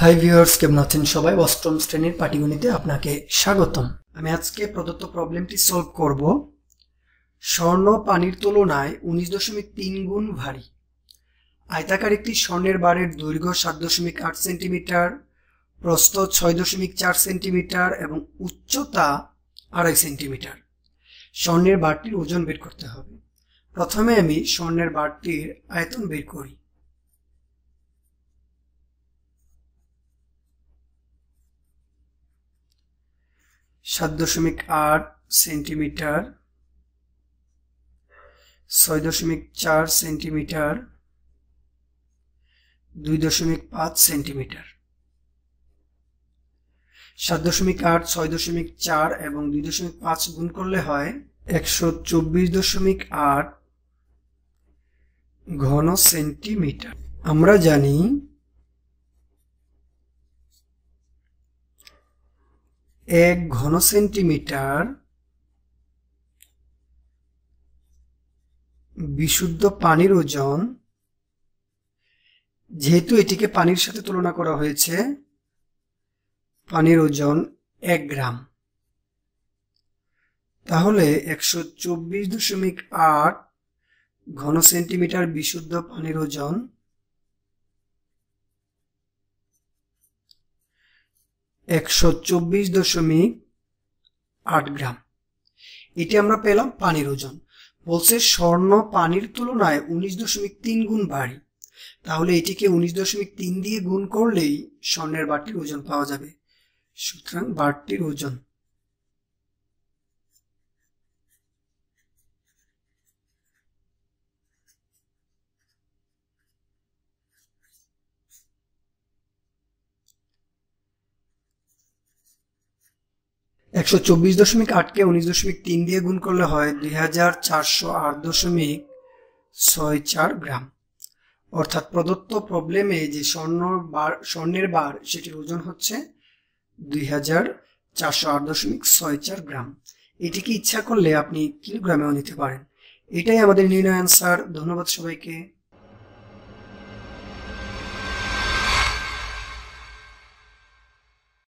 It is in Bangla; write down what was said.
হাই ভিউয়ার্স কেমন আছেন সবাই অষ্টম শ্রেণীর পাটিগণিতে আপনাকে স্বাগতম আমি আজকে প্রদত্ত প্রবলেমটি সলভ করব স্বর্ণ পানির তুলনায় উনিশ দশমিক তিন গুণ ভারী আয়তাকার একটি স্বর্ণের বারের দৈর্ঘ্য সাত দশমিক আট সেন্টিমিটার প্রস্থ ছয় দশমিক চার সেন্টিমিটার এবং উচ্চতা আড়াই সেন্টিমিটার স্বর্ণের বারটির ওজন বের করতে হবে প্রথমে আমি স্বর্ণের বারটির আয়তন বের করি সাত দশমিক আট সেন্টিমিটার ছয় দশমিক চার সেন্টিমিটার দুই দশমিক পাঁচ সেন্টিমিটার সাত দশমিক আট ছয় দশমিক চার এবং দুই দশমিক পাঁচ গুণ করলে হয় একশো চব্বিশ দশমিক আট ঘন সেন্টিমিটার আমরা জানি এক ঘন সেন্টিমিটার বিশুদ্ধ পানির ওজন যেহেতু এটিকে পানির সাথে তুলনা করা হয়েছে পানির ওজন এক গ্রাম তাহলে একশো চব্বিশ দশমিক আট ঘন সেন্টিমিটার বিশুদ্ধ পানির ওজন একশো চব্বিশ দশমিক আট গ্রাম এটি আমরা পেলাম পানির ওজন বলছে স্বর্ণ পানির তুলনায় উনিশ দশমিক তিন গুণ ভারী তাহলে এটিকে উনিশ দশমিক তিন দিয়ে গুণ করলেই স্বর্ণের বাটির ওজন পাওয়া যাবে সুতরাং বাটটির ওজন একশো চব্বিশ দশমিক আটকে উনিশ দশমিক তিন দিয়ে গুণ করলে হয় দুই হাজার চারশো আট দশমিক ছয় চার গ্রাম অর্থাৎ প্রদত্ত প্রবলেমে যে স্বর্ণর বার স্বর্ণের বার সেটির ওজন হচ্ছে দুই হাজার চারশো আট দশমিক ছয় চার গ্রাম এটিকে ইচ্ছা করলে আপনি কিলোগ্রামেও নিতে পারেন এটাই আমাদের নির্ণয় অ্যান্সার ধন্যবাদ সবাইকে